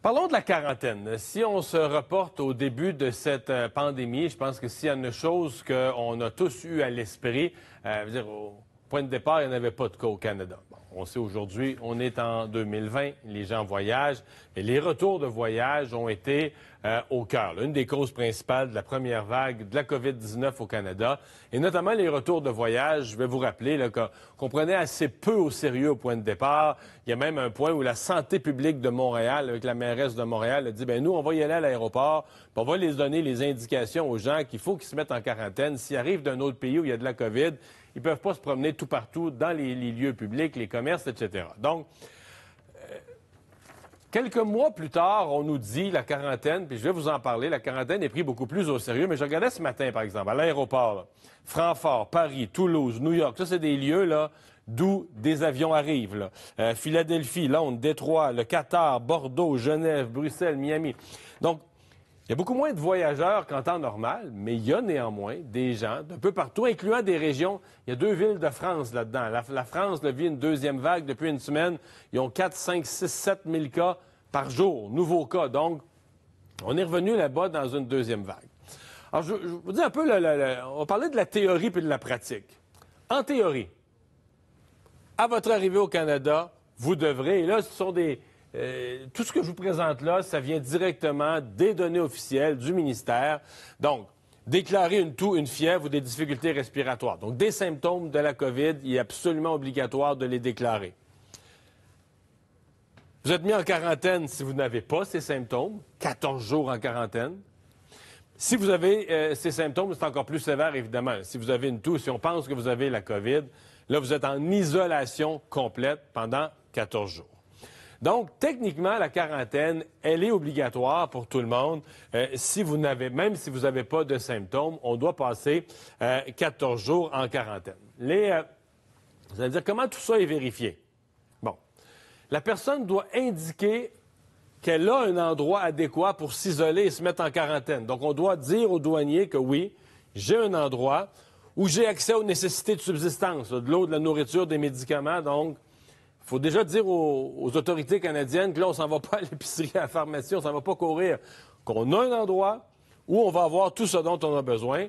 Parlons de la quarantaine. Si on se reporte au début de cette euh, pandémie, je pense que s'il y une chose qu'on a tous eu à l'esprit, euh, Point de départ, il n'y en avait pas de cas au Canada. on sait aujourd'hui, on est en 2020, les gens voyagent, et les retours de voyage ont été euh, au cœur. L'une des causes principales de la première vague de la COVID-19 au Canada, et notamment les retours de voyage, je vais vous rappeler qu'on prenait assez peu au sérieux au point de départ. Il y a même un point où la santé publique de Montréal, avec la mairesse de Montréal, a dit, ben nous, on va y aller à l'aéroport, on va les donner les indications aux gens qu'il faut qu'ils se mettent en quarantaine. S'ils arrivent d'un autre pays où il y a de la COVID, ils ne peuvent pas se promener tout partout dans les, lieux publics, les commerces, etc. Donc, euh, quelques mois plus tard, on nous dit la quarantaine, puis je vais vous en parler, la quarantaine est prise beaucoup plus au sérieux. Mais je regardais ce matin, par exemple, à l'aéroport, Francfort, Paris, Toulouse, New York, ça, c'est des lieux, là, d'où des avions arrivent. Euh, Philadelphie, Londres, Détroit, le Qatar, Bordeaux, Genève, Bruxelles, Miami. Donc, il y a beaucoup moins de voyageurs qu'en temps normal, mais il y a néanmoins des gens d'un peu partout, incluant des régions. Il y a deux villes de France là-dedans. La, France vit une deuxième vague depuis une semaine. Ils ont 4, 5, 6, 7 000 cas par jour, nouveaux cas. Donc, on est revenu là-bas dans une deuxième vague. Alors, je, vous dis un peu, le, on parlait de la théorie puis de la pratique. En théorie, à votre arrivée au Canada, vous devrez, et là, ce sont des, euh, tout ce que je vous présente là, ça vient directement des données officielles du ministère. Donc, déclarer une toux, une fièvre ou des difficultés respiratoires. Donc, des symptômes de la COVID, il est absolument obligatoire de les déclarer. Vous êtes mis en quarantaine si vous n'avez pas ces symptômes, 14 jours en quarantaine. Si vous avez euh, ces symptômes, c'est encore plus sévère, évidemment. Si vous avez une toux, si on pense que vous avez la COVID, là, vous êtes en isolation complète pendant 14 jours. Donc, techniquement, la quarantaine, elle est obligatoire pour tout le monde. Euh, si vous n'avez, même si vous n'avez pas de symptômes, on doit passer 14 euh, jours en quarantaine. Les, euh, vous allez dire, comment tout ça est vérifié? Bon. La personne doit indiquer qu'elle a un endroit adéquat pour s'isoler et se mettre en quarantaine. Donc, on doit dire au douanier que oui, j'ai un endroit où j'ai accès aux nécessités de subsistance, de l'eau, de la nourriture, des médicaments, donc faut déjà dire aux, autorités canadiennes que là, on s'en va pas à l'épicerie, à la pharmacie, on s'en va pas courir. Qu'on a un endroit où on va avoir tout ce dont on a besoin.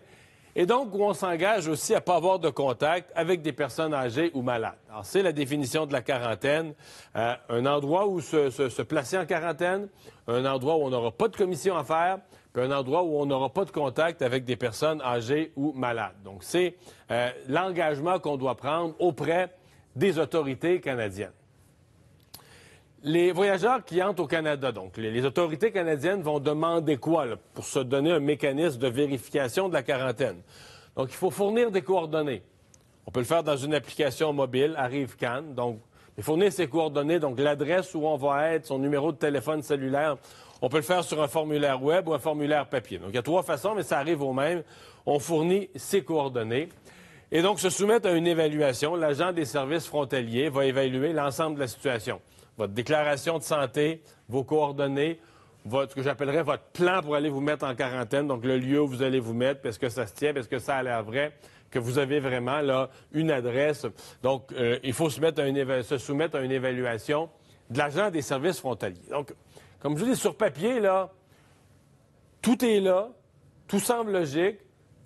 Et donc, où on s'engage aussi à ne pas avoir de contact avec des personnes âgées ou malades. Alors, c'est la définition de la quarantaine. Euh, un endroit où se, placer en quarantaine, un endroit où on n'aura pas de commission à faire, puis un endroit où on n'aura pas de contact avec des personnes âgées ou malades. Donc, c'est euh, l'engagement qu'on doit prendre auprès des autorités canadiennes. Les voyageurs qui entrent au Canada, donc, les, autorités canadiennes vont demander quoi pour se donner un mécanisme de vérification de la quarantaine? Donc, il faut fournir des coordonnées. On peut le faire dans une application mobile, Arrive Cannes. Donc, il fournir ses coordonnées, donc l'adresse où on va être, son numéro de téléphone cellulaire. On peut le faire sur un formulaire web ou un formulaire papier. Donc, il y a trois façons, mais ça arrive au même. On fournit ses coordonnées et donc se soumettre à une évaluation. L'agent des services frontaliers va évaluer l'ensemble de la situation. Votre déclaration de santé, vos coordonnées, votre, ce que j'appellerais votre plan pour aller vous mettre en quarantaine, donc le lieu où vous allez vous mettre, parce que ça se tient, parce que ça a l'air vrai, que vous avez vraiment là une adresse. Donc, euh, il faut se, se soumettre à une évaluation de l'agent des services frontaliers. Donc, comme je vous dis, sur papier, là, tout est là, tout semble logique,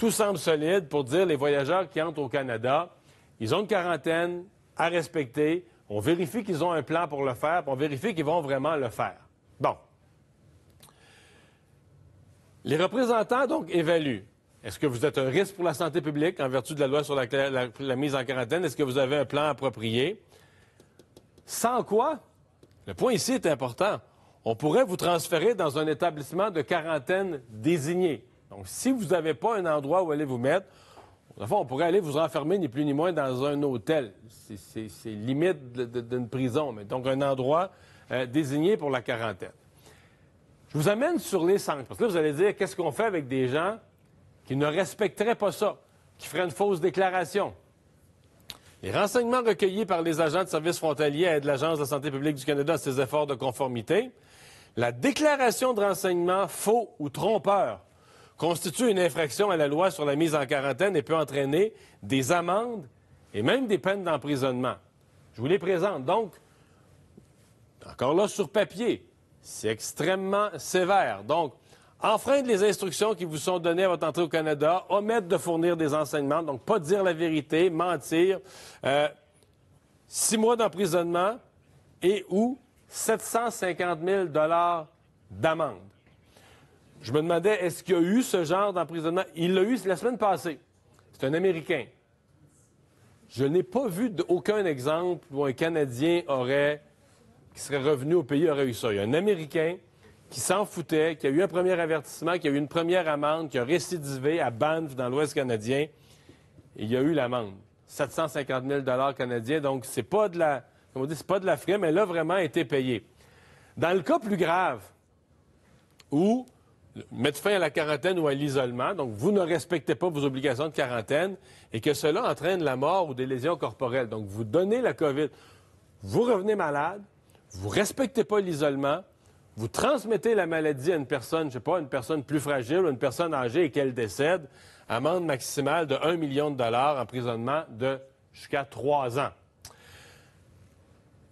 tout semble solide pour dire les voyageurs qui entrent au Canada, ils ont une quarantaine à respecter. On vérifie qu'ils ont un plan pour le faire, puis on vérifie qu'ils vont vraiment le faire. Bon. Les représentants, donc, évaluent. Est-ce que vous êtes un risque pour la santé publique en vertu de la loi sur la, la mise en quarantaine? Est-ce que vous avez un plan approprié? Sans quoi, le point ici est important, on pourrait vous transférer dans un établissement de quarantaine désigné. Donc, si vous n'avez pas un endroit où aller vous mettre, on pourrait aller vous enfermer ni plus ni moins dans un hôtel. C'est limite d'une prison, mais donc un endroit euh, désigné pour la quarantaine. Je vous amène sur les centres. Parce que là, vous allez dire, qu'est-ce qu'on fait avec des gens qui ne respecteraient pas ça, qui feraient une fausse déclaration? Les renseignements recueillis par les agents de services frontaliers et de l'Agence de la santé publique du Canada à ses efforts de conformité, la déclaration de renseignements faux ou trompeur constitue une infraction à la loi sur la mise en quarantaine et peut entraîner des amendes et même des peines d'emprisonnement. Je vous les présente. Donc, encore là, sur papier, c'est extrêmement sévère. Donc, enfreindre les instructions qui vous sont données à votre entrée au Canada, omettre de fournir des enseignements, donc pas dire la vérité, mentir, euh, six mois d'emprisonnement et ou 750 000 d'amende. Je me demandais, est-ce qu'il y a eu ce genre d'emprisonnement? Il l'a eu la semaine passée. C'est un Américain. Je n'ai pas vu aucun exemple où un Canadien aurait, qui serait revenu au pays, aurait eu ça. Il y a un Américain qui s'en foutait, qui a eu un premier avertissement, qui a eu une première amende, qui a récidivé à Banff, dans l'Ouest canadien. il y a eu l'amende. 750 000 canadiens. Donc, c'est pas de la, comme on dit, c'est pas de la frime. Elle a vraiment été payée. Dans le cas plus grave, où mettre fin à la quarantaine ou à l'isolement, donc vous ne respectez pas vos obligations de quarantaine et que cela entraîne la mort ou des lésions corporelles. Donc vous donnez la COVID, vous revenez malade, vous respectez pas l'isolement, vous transmettez la maladie à une personne, je ne sais pas, une personne plus fragile ou une personne âgée et qu'elle décède, amende maximale de 1 million de dollars, emprisonnement de jusqu'à 3 ans.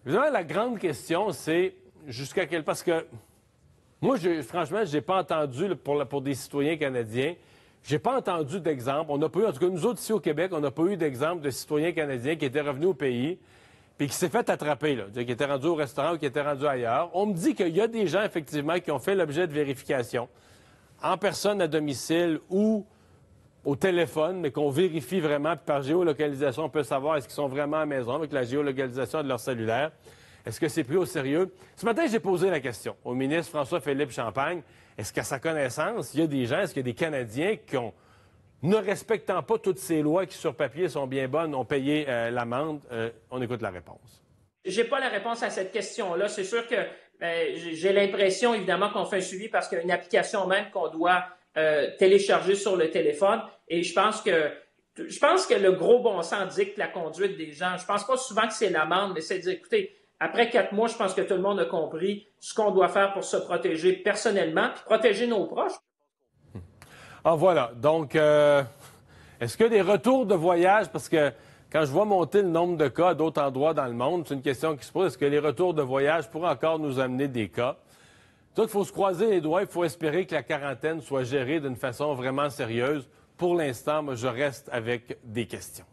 Évidemment, la grande question, c'est jusqu'à quel... Parce que moi, franchement, je n'ai pas entendu, pour, des citoyens canadiens, je n'ai pas entendu d'exemple. On n'a pas eu, en tout cas, nous autres ici au Québec, on n'a pas eu d'exemple de citoyens canadiens qui étaient revenus au pays et qui s'est fait attraper, qui était rendu au restaurant ou qui était rendu ailleurs. On me dit qu'il y a des gens, effectivement, qui ont fait l'objet de vérifications en personne à domicile ou au téléphone, mais qu'on vérifie vraiment par géolocalisation. On peut savoir est-ce qu'ils sont vraiment à la maison avec la géolocalisation de leur cellulaire. Est-ce que c'est plus au sérieux? Ce matin, j'ai posé la question au ministre François-Philippe Champagne. Est-ce qu'à sa connaissance, il y a des gens, est-ce qu'il y a des Canadiens qui ne respectant pas toutes ces lois qui, sur papier, sont bien bonnes, ont payé euh, l'amende? Euh, on écoute la réponse. J'ai pas la réponse à cette question-là. C'est sûr que ben, j'ai l'impression, évidemment, qu'on fait un suivi parce qu'il y a une application même qu'on doit euh, télécharger sur le téléphone. Et je pense que je pense que le gros bon sens dicte la conduite des gens. Je pense pas souvent que c'est l'amende, mais c'est dire, écoutez, après quatre mois, je pense que tout le monde a compris ce qu'on doit faire pour se protéger personnellement, puis protéger nos proches. Hmm. Ah voilà, donc euh, est-ce que des retours de voyage, parce que quand je vois monter le nombre de cas à d'autres endroits dans le monde, c'est une question qui se pose, est-ce que les retours de voyage pourraient encore nous amener des cas? Donc, il faut se croiser les doigts, il faut espérer que la quarantaine soit gérée d'une façon vraiment sérieuse. Pour l'instant, je reste avec des questions.